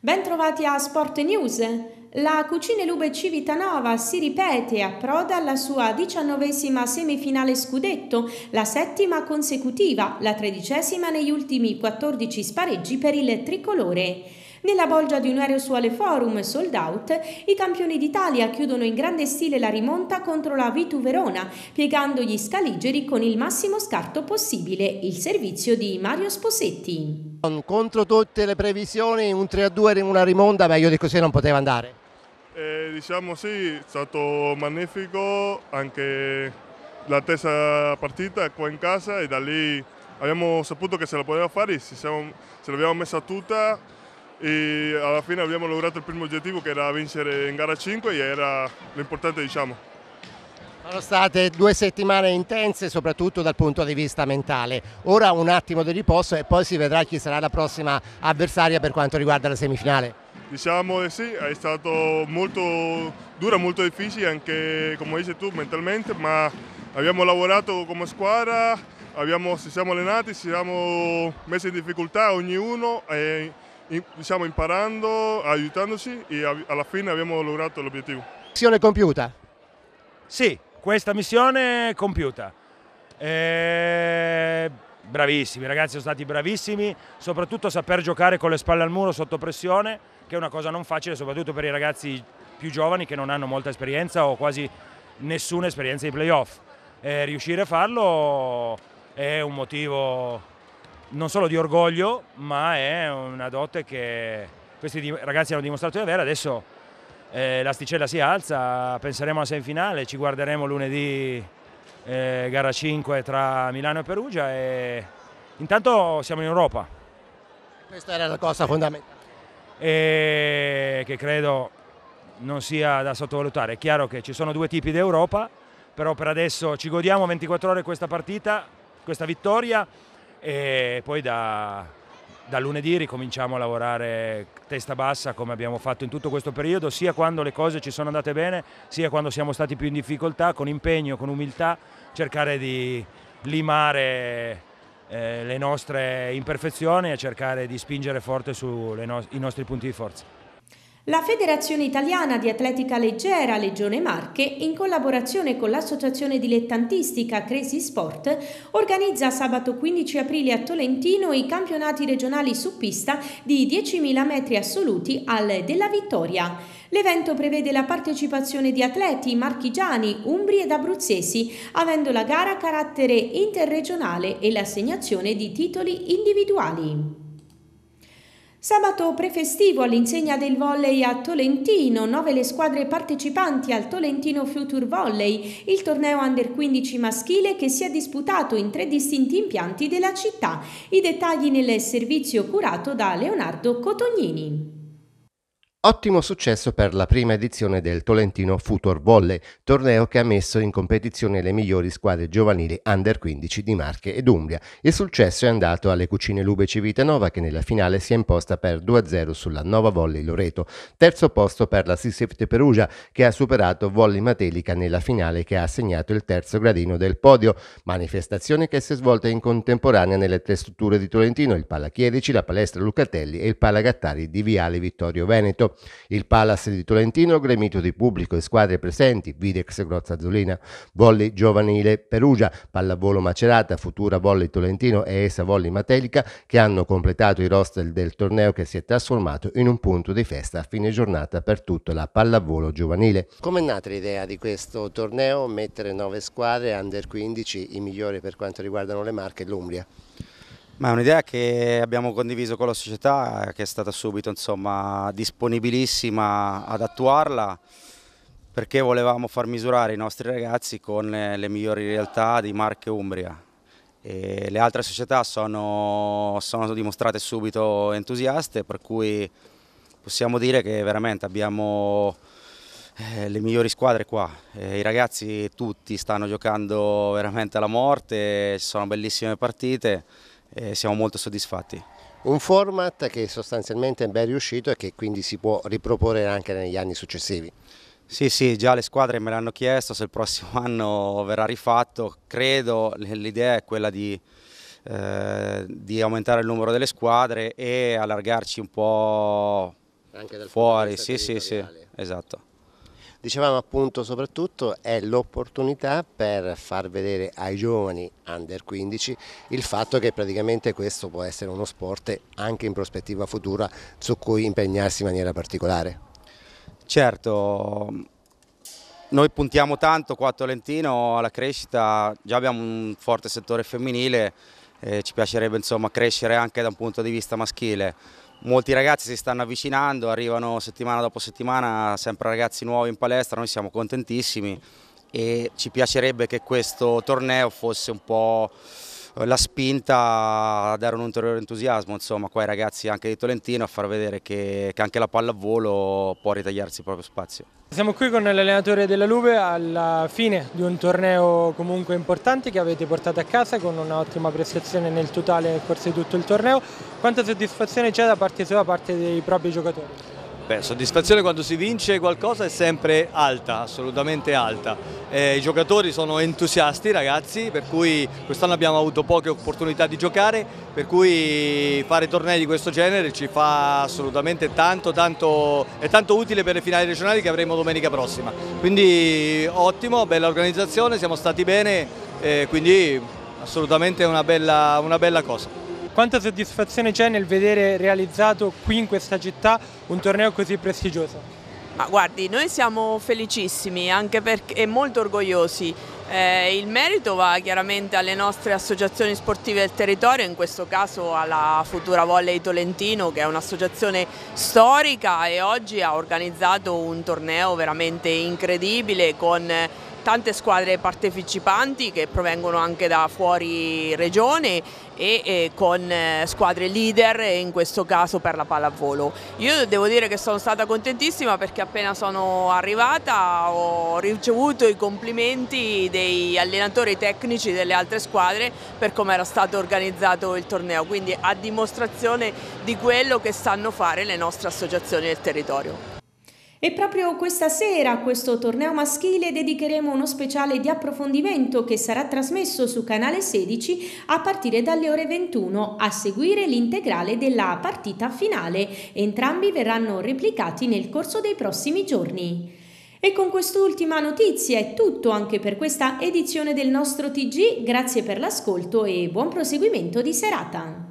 Bentrovati a Sport News. La Cucine Lube Civitanova si ripete e approda alla sua diciannovesima semifinale scudetto, la settima consecutiva, la tredicesima negli ultimi 14 spareggi per il tricolore. Nella bolgia di un aereo su Ale Forum sold out, i campioni d'Italia chiudono in grande stile la rimonta contro la Vitu Verona, piegando gli scaligeri con il massimo scarto possibile, il servizio di Mario Sposetti. Contro tutte le previsioni, un 3-2 a in una rimonda, meglio di così non poteva andare. Eh, diciamo sì, è stato magnifico anche la terza partita qua in casa e da lì abbiamo saputo che se la poteva fare, se, siamo, se l'abbiamo messa tutta e alla fine abbiamo lograto il primo obiettivo che era vincere in gara 5 e era l'importante diciamo. Sono state due settimane intense soprattutto dal punto di vista mentale, ora un attimo di riposo e poi si vedrà chi sarà la prossima avversaria per quanto riguarda la semifinale. Diciamo che sì, è stata molto dura, molto difficile anche come dici tu mentalmente, ma abbiamo lavorato come squadra, abbiamo, ci siamo allenati, ci siamo messi in difficoltà ognuno, e, diciamo, imparando, aiutandoci e alla fine abbiamo lograto l'obiettivo. Azione compiuta? Sì, questa missione compiuta. E... Bravissimi, ragazzi sono stati bravissimi, soprattutto saper giocare con le spalle al muro sotto pressione, che è una cosa non facile, soprattutto per i ragazzi più giovani che non hanno molta esperienza o quasi nessuna esperienza di playoff. E riuscire a farlo è un motivo non solo di orgoglio, ma è una dote che questi ragazzi hanno dimostrato di avere. Adesso eh, l'asticella si alza, penseremo alla semifinale, ci guarderemo lunedì eh, gara 5 tra Milano e Perugia e intanto siamo in Europa. Questa era la cosa fondamentale. che credo non sia da sottovalutare. È chiaro che ci sono due tipi d'Europa, però per adesso ci godiamo 24 ore questa partita, questa vittoria e poi da da lunedì ricominciamo a lavorare testa bassa come abbiamo fatto in tutto questo periodo, sia quando le cose ci sono andate bene, sia quando siamo stati più in difficoltà, con impegno, con umiltà, cercare di limare eh, le nostre imperfezioni e cercare di spingere forte sui no nostri punti di forza. La Federazione Italiana di Atletica Leggera Legione Marche, in collaborazione con l'associazione dilettantistica Crazy Sport, organizza sabato 15 aprile a Tolentino i campionati regionali su pista di 10.000 metri assoluti al Della Vittoria. L'evento prevede la partecipazione di atleti marchigiani, umbri ed abruzzesi, avendo la gara carattere interregionale e l'assegnazione di titoli individuali. Sabato prefestivo all'insegna del volley a Tolentino, nove le squadre partecipanti al Tolentino Future Volley, il torneo under 15 maschile che si è disputato in tre distinti impianti della città. I dettagli nel servizio curato da Leonardo Cotognini. Ottimo successo per la prima edizione del Tolentino Futur Volley, torneo che ha messo in competizione le migliori squadre giovanili under 15 di Marche ed Umbria. Il successo è andato alle cucine Lube Civitanova che nella finale si è imposta per 2-0 sulla Nova Volley Loreto. Terzo posto per la Sisifte Perugia che ha superato Volley Matelica nella finale che ha assegnato il terzo gradino del podio. Manifestazione che si è svolta in contemporanea nelle tre strutture di Tolentino, il Palla Chierici, la Palestra Lucatelli e il Palla Gattari di Viale Vittorio Veneto. Il Palace di Tolentino, gremito di pubblico e squadre presenti, Videx Grozza Azzolina, Volli giovanile Perugia, pallavolo Macerata, futura Volli Tolentino e Esa Volli Matelica che hanno completato i roster del torneo che si è trasformato in un punto di festa a fine giornata per tutta la pallavolo giovanile. Com'è nata l'idea di questo torneo? Mettere nove squadre, under 15, i migliori per quanto riguardano le marche l'Umbria? Ma è un'idea che abbiamo condiviso con la società, che è stata subito insomma, disponibilissima ad attuarla perché volevamo far misurare i nostri ragazzi con eh, le migliori realtà di Marche Umbria. E le altre società sono, sono dimostrate subito entusiaste, per cui possiamo dire che veramente abbiamo eh, le migliori squadre qua, eh, i ragazzi tutti stanno giocando veramente alla morte, ci sono bellissime partite e siamo molto soddisfatti. Un format che sostanzialmente è ben riuscito e che quindi si può riproporre anche negli anni successivi. Sì, sì, già le squadre me l'hanno chiesto se il prossimo anno verrà rifatto. Credo l'idea è quella di, eh, di, aumentare il numero delle squadre e allargarci un po' fuori. Sì, sì, sì, esatto. Dicevamo appunto soprattutto è l'opportunità per far vedere ai giovani under 15 il fatto che praticamente questo può essere uno sport anche in prospettiva futura su cui impegnarsi in maniera particolare. Certo, noi puntiamo tanto qua a Tolentino alla crescita, già abbiamo un forte settore femminile, eh, ci piacerebbe insomma crescere anche da un punto di vista maschile molti ragazzi si stanno avvicinando, arrivano settimana dopo settimana sempre ragazzi nuovi in palestra, noi siamo contentissimi e ci piacerebbe che questo torneo fosse un po' Eh, la spinta a dare un ulteriore entusiasmo insomma, qua ai ragazzi anche di Tolentino a far vedere che, che anche la palla a volo può ritagliarsi il proprio spazio. Siamo qui con l'allenatore della Lube alla fine di un torneo comunque importante che avete portato a casa con un'ottima prestazione nel totale forse tutto il torneo. Quanta soddisfazione c'è da parte sua, da parte dei propri giocatori? Beh, soddisfazione quando si vince qualcosa è sempre alta, assolutamente alta. Eh, I giocatori sono entusiasti ragazzi, per cui quest'anno abbiamo avuto poche opportunità di giocare, per cui fare tornei di questo genere ci fa assolutamente tanto, tanto, è tanto utile per le finali regionali che avremo domenica prossima. Quindi ottimo, bella organizzazione, siamo stati bene, eh, quindi assolutamente una bella, una bella cosa. Quanta soddisfazione c'è nel vedere realizzato qui in questa città un torneo così prestigioso? Ma guardi, noi siamo felicissimi perché, e molto orgogliosi. Eh, il merito va chiaramente alle nostre associazioni sportive del territorio, in questo caso alla Futura Volley Tolentino che è un'associazione storica e oggi ha organizzato un torneo veramente incredibile con tante squadre partecipanti che provengono anche da fuori regione e, eh, con eh, squadre leader in questo caso per la pallavolo. Io devo dire che sono stata contentissima perché appena sono arrivata ho ricevuto i complimenti dei allenatori tecnici delle altre squadre per come era stato organizzato il torneo, quindi a dimostrazione di quello che sanno fare le nostre associazioni del territorio. E proprio questa sera a questo torneo maschile dedicheremo uno speciale di approfondimento che sarà trasmesso su Canale 16 a partire dalle ore 21 a seguire l'integrale della partita finale. Entrambi verranno replicati nel corso dei prossimi giorni. E con quest'ultima notizia è tutto anche per questa edizione del nostro TG, grazie per l'ascolto e buon proseguimento di serata.